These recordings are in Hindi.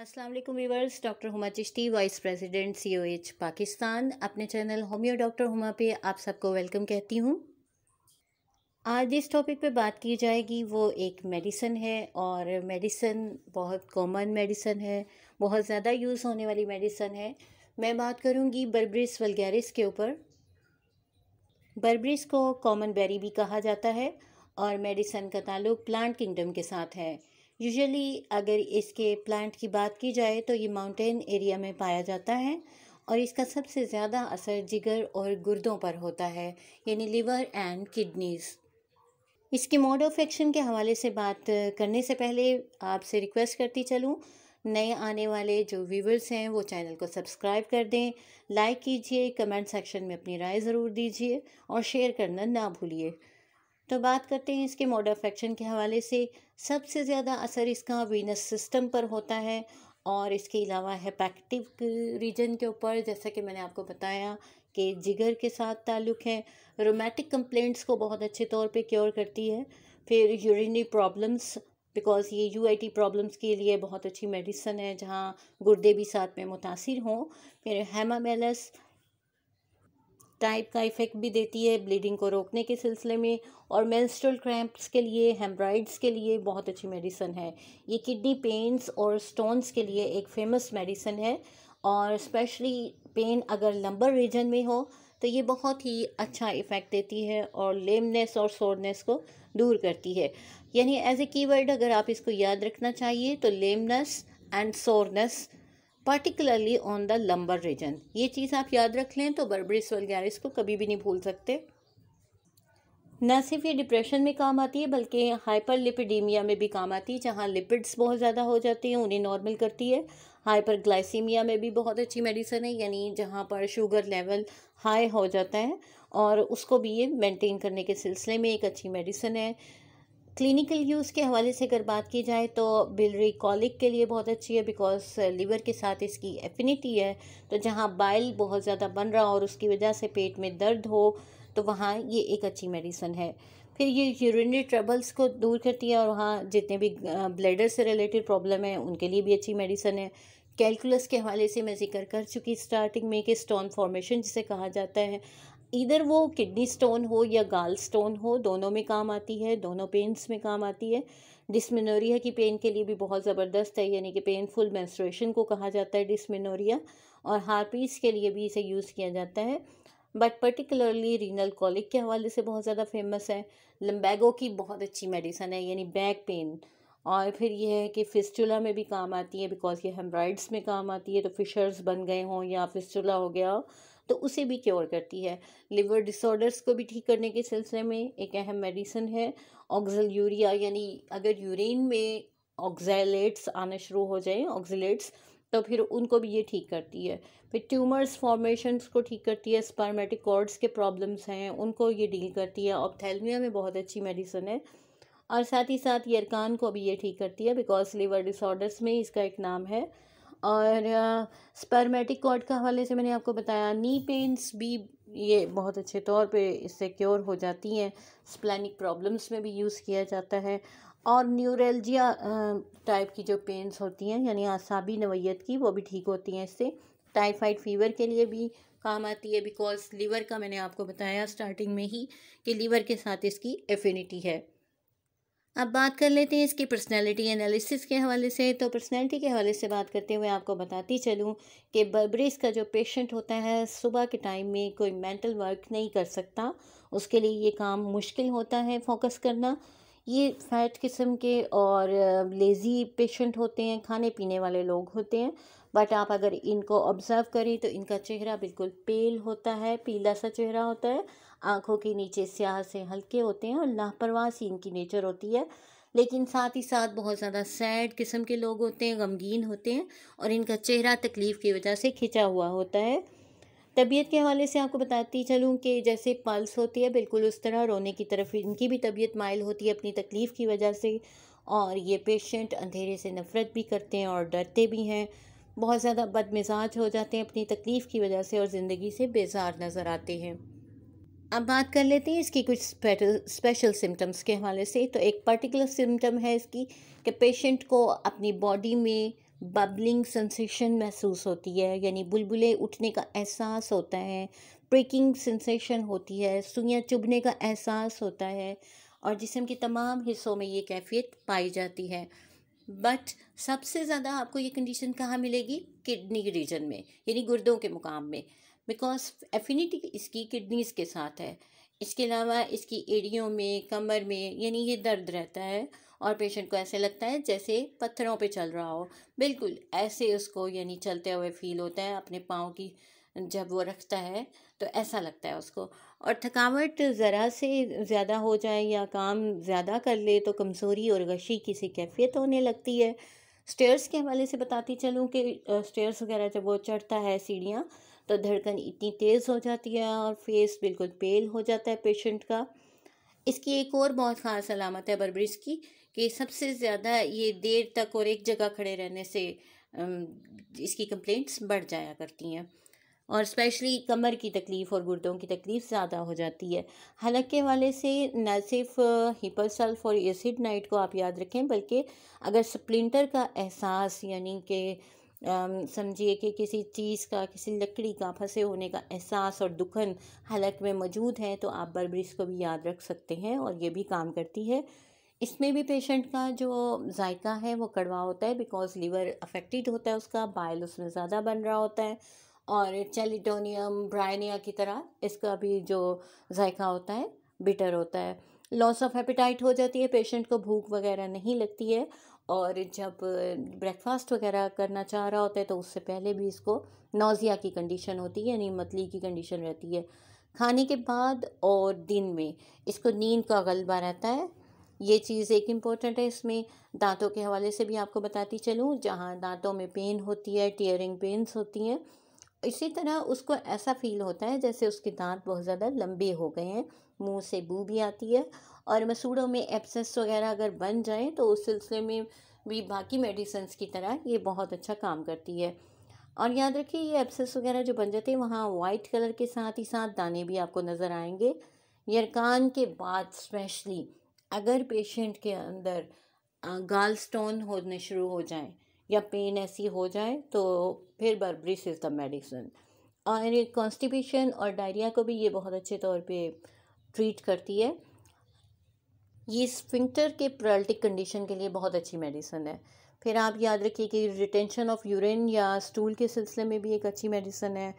Aslam viewers doctor Huma Chishti vice president C O H Pakistan अपने चैनल होम्यो डॉक्टर हुमा पे आप सबको वेलकम कहती हूँ आज जिस टॉपिक पे बात की जाएगी वो एक मेडिसन है और मेडिसन बहुत कॉमन मेडिसन है बहुत ज़्यादा यूज़ होने वाली मेडिसन है मैं बात करूँगी बर्बरिस वलगैरिस के ऊपर बर्बरिस को कॉमन बेरी भी कहा जाता है और मेडिसन का ताल्लुक प्लांट किंगडम के साथ है यूजुअली अगर इसके प्लांट की बात की जाए तो ये माउंटेन एरिया में पाया जाता है और इसका सबसे ज़्यादा असर जिगर और गुर्दों पर होता है यानी लिवर एंड किडनीज़ इसके मोड ऑफ एक्शन के हवाले से बात करने से पहले आपसे रिक्वेस्ट करती चलूँ नए आने वाले जो व्यूवर्स हैं वो चैनल को सब्सक्राइब कर दें लाइक कीजिए कमेंट सेक्शन में अपनी राय ज़रूर दीजिए और शेयर करना ना भूलिए तो बात करते हैं इसके मोड ऑफ एक्शन के हवाले से सबसे ज़्यादा असर इसका वीनस सिस्टम पर होता है और इसके अलावा हेपैक्टिव रीजन के ऊपर जैसा कि मैंने आपको बताया कि जिगर के साथ ताल्लुक़ है रोमेटिक कंप्लेंट्स को बहुत अच्छे तौर पे क्योर करती है फिर यूरिनरी प्रॉब्लम्स बिकॉज़ ये यू प्रॉब्लम्स के लिए बहुत अच्छी मेडिसन है जहाँ गुर्दे भी साथ में मुतासर हों फिर हेमामेलस टाइप का इफ़ेक्ट भी देती है ब्लीडिंग को रोकने के सिलसिले में और मेंस्ट्रुअल क्रैम्प्स के लिए हेम्ब्राइड्स के लिए बहुत अच्छी मेडिसन है ये किडनी पेन्स और स्टोन्स के लिए एक फेमस मेडिसन है और स्पेशली पेन अगर लंबर रीजन में हो तो ये बहुत ही अच्छा इफ़ेक्ट देती है और लेमनेस और सोरनेस को दूर करती है यानी एज ए कीवर्ड अगर आप इसको याद रखना चाहिए तो lameness and soreness particularly on the lumbar region ये चीज़ आप याद रख लें तो बर्बरिस वलगैरिस को कभी भी नहीं भूल सकते न सिर्फ ये डिप्रेशन में काम आती है बल्कि हाइपर लिपिडीमिया में भी काम आती है जहाँ लिपिड्स बहुत ज़्यादा हो जाते हैं उन्हें नॉर्मल करती है हाइपर ग्लाइसीमिया में भी बहुत अच्छी मेडिसिन है यानी जहाँ पर शुगर लेवल हाई हो जाता है और उसको भी ये मेंटेन करने के सिलसिले में एक अच्छी मेडिसिन है क्लिनिकल यूज़ के हवाले से अगर बात की जाए तो बिलरी कॉलिक के लिए बहुत अच्छी है बिकॉज लीवर uh, के साथ इसकी एफिनिटी है तो जहाँ बाइल बहुत ज़्यादा बन रहा और उसकी वजह से पेट में दर्द हो तो वहाँ ये एक अच्छी मेडिसन है फिर ये यूरिनरी ट्रबल्स को दूर करती है और वहाँ जितने भी ब्लेडर uh, से रिलेटेड प्रॉब्लम है उनके लिए भी अच्छी मेडिसन है कैलकुलस के हवाले से मैं जिक्र कर चुकी स्टार्टिंग में कि स्टोन फॉर्मेशन जिसे कहा जाता है इधर वो किडनी स्टोन हो या गाल स्टोन हो दोनों में काम आती है दोनों पेन्स में काम आती है डिसमिनोरिया की पेन के लिए भी बहुत ज़बरदस्त है यानी कि पेनफुल मेंस्ट्रुएशन को कहा जाता है डिसमिनोरिया और हारपीस के लिए भी इसे यूज़ किया जाता है बट पर्टिकुलरली रीनल कॉलिक के हवाले से बहुत ज़्यादा फेमस है लम्बैगो की बहुत अच्छी मेडिसन है यानी बैक पेन और फिर यह है कि फिस्टुला में भी काम आती है बिकॉज़ ये हेमराइड्स में काम आती है तो फिशर्स बन गए हों या फिस्टुला हो गया हो तो उसे भी क्योर करती है लिवर डिसऑर्डर्स को भी ठीक करने के सिलसिले में एक अहम मेडिसिन है ऑक्जल यूरिया यानी अगर यूरिन में ऑक्जेलेट्स आना शुरू हो जाए ऑक्जेलेट्स तो फिर उनको भी ये ठीक करती है फिर ट्यूमर्स फॉर्मेशंस को ठीक करती है स्पर्मेटिक कॉर्ड्स के प्रॉब्लम्स हैं उनको ये डील करती है ऑप्थेलमिया में बहुत अच्छी मेडिसिन है और साथ ही साथ यरकान को भी ये ठीक करती है बिकॉज लिवर डिसऑर्डर्स में इसका एक नाम है और स्पर्मेटिक कॉर्ड का हवाले से मैंने आपको बताया नी पेंस भी ये बहुत अच्छे तौर पे इससे क्योर हो जाती हैं स्प्लैनिक प्रॉब्लम्स में भी यूज़ किया जाता है और न्यूरलजिया टाइप की जो पेंस होती हैं यानी आसाबी नवयत की वो भी ठीक होती हैं इससे टाइफाइड फीवर के लिए भी काम आती है बिकॉज लीवर का मैंने आपको बताया स्टार्टिंग में ही कि लीवर के साथ इसकी एफिनिटी है अब बात कर लेते हैं इसकी पर्सनैलिटी एनालिसिस के हवाले से तो पर्सनैलिटी के हवाले से बात करते हुए आपको बताती चलूँ कि बर्बरीज का जो पेशेंट होता है सुबह के टाइम में कोई मेंटल वर्क नहीं कर सकता उसके लिए ये काम मुश्किल होता है फोकस करना ये फैट किस्म के और लेज़ी पेशेंट होते हैं खाने पीने वाले लोग होते हैं बट आप अगर इनको ऑब्ज़र्व करें तो इनका चेहरा बिल्कुल पेल होता है पीला सा चेहरा होता है आँखों के नीचे स्याह से हल्के होते हैं और लापरवाह सी इनकी नेचर होती है लेकिन साथ ही साथ बहुत ज़्यादा सैड किस्म के लोग होते हैं गमगीन होते हैं और इनका चेहरा तकलीफ़ की वजह से खिंचा हुआ होता है तबीयत के हवाले से आपको बताती चलूँ कि जैसे पल्स होती है बिल्कुल उस तरह रोने की तरफ इनकी भी तबीयत माइल होती है अपनी तकलीफ़ की वजह से और ये पेशेंट अंधेरे से नफ़रत भी करते हैं और डरते भी हैं बहुत ज़्यादा बदमिजाज हो जाते हैं अपनी तकलीफ़ की वजह से और ज़िंदगी से बेजार नज़र आते हैं अब बात कर लेते हैं इसकी कुछ स्पेशल सिम्टम्स के हवाले से तो एक पर्टिकुलर सिम्टम है इसकी कि पेशेंट को अपनी बॉडी में बबलिंग सेंसेशन महसूस होती है यानी बुलबुले उठने का एहसास होता है प्रिकिंग सेंसेशन होती है सुइयाँ चुभने का एहसास होता है और जिसम के तमाम हिस्सों में ये कैफियत पाई जाती है बट सबसे ज़्यादा आपको ये कंडीशन कहाँ मिलेगी किडनी रीजन में यानी गुर्दों के मुकाम में बिकॉज एफिनिटी इसकी किडनीज़ के साथ है इसके अलावा इसकी एड़ियों में कमर में यानी ये दर्द रहता है और पेशेंट को ऐसे लगता है जैसे पत्थरों पे चल रहा हो बिल्कुल ऐसे उसको यानी चलते हुए फील होता है अपने पाँव की जब वो रखता है तो ऐसा लगता है उसको और थकावट ज़रा से ज़्यादा हो जाए या काम ज़्यादा कर ले तो कमज़ोरी और गशी की सी कैफियत होने लगती है स्टेयर्स के हवाले से बताती चलूँ कि स्टेयर्स वगैरह जब वो चढ़ता है सीढ़ियाँ तो धड़कन इतनी तेज़ हो जाती है और फेस बिल्कुल पेल हो जाता है पेशेंट का इसकी एक और बहुत ख़ास अलामत है बर्बरिज की कि सबसे ज़्यादा ये देर तक और एक जगह खड़े रहने से इसकी कंप्लेंट्स बढ़ जाया करती हैं और स्पेशली कमर की तकलीफ़ और गुर्दों की तकलीफ़ ज़्यादा हो जाती है हलके वाले से न सिर्फ हिपरसल्फ सल्फ और एसिड नाइट को आप याद रखें बल्कि अगर स्प्लिंटर का एहसास यानी कि समझिए कि किसी चीज़ का किसी लकड़ी का फंसे होने का एहसास और दुखन हलक में मौजूद है तो आप बर्बरिस को भी याद रख सकते हैं और ये भी काम करती है इसमें भी पेशेंट का जो जायका है वो कड़वा होता है बिकॉज लीवर अफेक्टेड होता है उसका बाइल उसमें ज़्यादा बन रहा होता है और चेलिटोनियम ब्रायनिया की तरह इसका भी जो जायका होता है बिटर होता है लॉस ऑफ एपिटाइट हो जाती है पेशेंट को भूख वगैरह नहीं लगती है और जब ब्रेकफास्ट वगैरह करना चाह रहा होता है तो उससे पहले भी इसको नोज़िया की कंडीशन होती है यानी मतली की कंडीशन रहती है खाने के बाद और दिन में इसको नींद का गलबा रहता है ये चीज़ एक इम्पॉर्टेंट है इसमें दांतों के हवाले से भी आपको बताती चलूँ जहाँ दांतों में पेन होती है टीयरिंग पेंस होती हैं इसी तरह उसको ऐसा फील होता है जैसे उसके दांत बहुत ज़्यादा लंबे हो गए हैं मुंह से बू भी आती है और मसूड़ों में एब्सेस वगैरह अगर बन जाए तो उस सिलसिले में भी बाकी मेडिसन की तरह ये बहुत अच्छा काम करती है और याद रखिए ये एब्सेस वगैरह जो बन जाते हैं वहाँ वाइट कलर के साथ ही साथ दाने भी आपको नज़र आएंगे यरकान के बाद स्पेशली अगर पेशेंट के अंदर गाल स्टोन होने शुरू हो जाए या पेन ऐसी हो जाए तो फिर बर्बरिस इज़ द मेडिसिन और कॉन्स्टिपेशन और डायरिया को भी ये बहुत अच्छे तौर पे ट्रीट करती है ये स्फिंक्टर के प्रल्टिक कंडीशन के लिए बहुत अच्छी मेडिसिन है फिर आप याद रखिए कि रिटेंशन ऑफ यूरिन या स्टूल के सिलसिले में भी एक अच्छी मेडिसिन है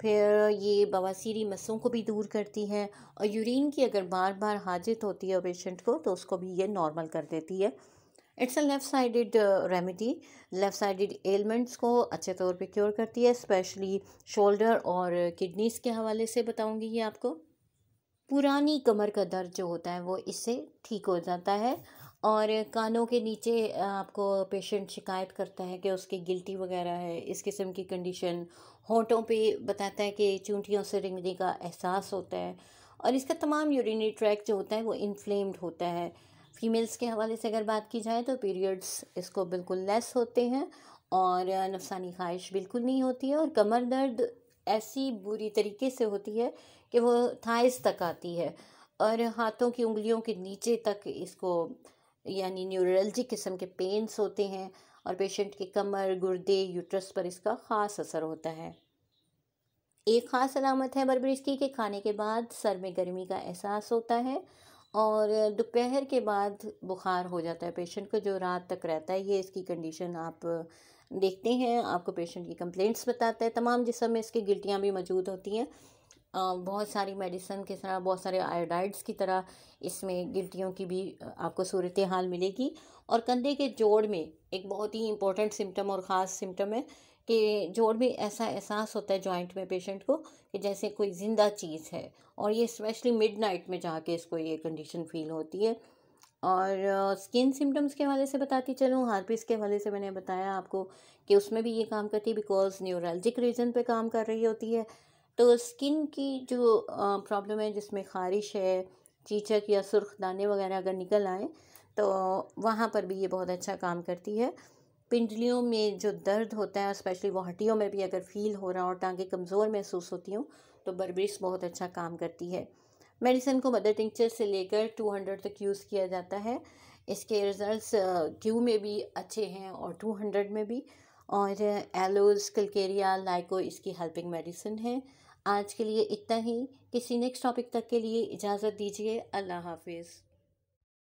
फिर ये बवासीरी मसों को भी दूर करती है और यूरिन की अगर बार बार हाजत होती है पेशेंट को तो उसको भी ये नॉर्मल कर देती है it's a left sided remedy left sided ailments को अच्छे तौर पे क्योर करती है स्पेशली शोल्डर और किडनीज़ के हवाले से बताऊँगी ये आपको पुरानी कमर का दर्द जो होता है वो इससे ठीक हो जाता है और कानों के नीचे आपको पेशेंट शिकायत करता है कि उसकी गिल्टी वगैरह है इस किस्म की कंडीशन होठों पे बताता है कि चूंटियों से रिंगने का एहसास होता है और इसका तमाम यूरिनरी ट्रैक जो होता है वो इन्फ्लेम्ड होता है फीमेल्स के हवाले से अगर बात की जाए तो पीरियड्स इसको बिल्कुल लेस होते हैं और नफसानी ख्वाहिश बिल्कुल नहीं होती है और कमर दर्द ऐसी बुरी तरीके से होती है कि वो थाइस तक आती है और हाथों की उंगलियों के नीचे तक इसको यानी न्यूरोलॉजी किस्म के पेंस होते हैं और पेशेंट के कमर गुर्दे यूट्रस पर इसका ख़ास असर होता है एक ख़ास अलामत है बर्बरिश की कि खाने के बाद सर में गर्मी का एहसास होता है और दोपहर के बाद बुखार हो जाता है पेशेंट को जो रात तक रहता है ये इसकी कंडीशन आप देखते हैं आपको पेशेंट की कंप्लेंट्स बताता है तमाम जिसम में इसकी गिल्टियाँ भी मौजूद होती हैं बहुत सारी मेडिसन की तरह बहुत सारे आयोडाइड्स की तरह इसमें गिल्टियों की भी आपको सूरत हाल मिलेगी और कंधे के जोड़ में एक बहुत ही इंपॉर्टेंट सिम्टम और ख़ास सिम्टम है कि जोड़ में ऐसा एहसास होता है जॉइंट में पेशेंट को कि जैसे कोई ज़िंदा चीज़ है और ये स्पेशली मिडनाइट में जाके इसको ये कंडीशन फील होती है और स्किन सिम्टम्स के हवाले से बताती चलूँ हारपिस के हवाले से मैंने बताया आपको कि उसमें भी ये काम करती है बिकॉज न्यूरोलॉजिक रीजन पे काम कर रही होती है तो स्किन की जो प्रॉब्लम है जिसमें खारिश है चीचक या सुर्ख दाने वगैरह अगर निकल आए तो वहाँ पर भी ये बहुत अच्छा काम करती है पिंडलियों में जो दर्द होता है स्पेशली वो हड्डियों में भी अगर फील हो रहा हो टाँगें कमज़ोर महसूस होती हूँ तो बर्बिश बहुत अच्छा काम करती है मेडिसिन को मदर टिंचर से लेकर टू हंड्रेड तक यूज़ किया जाता है इसके रिजल्ट्स क्यू में भी अच्छे हैं और टू हंड्रेड में भी और एलोज कलकेरिया लाइको इसकी हेल्पिंग मेडिसिन है आज के लिए इतना ही किसी नेक्स्ट टॉपिक तक के लिए इजाज़त दीजिए अल्लाह हाफिज़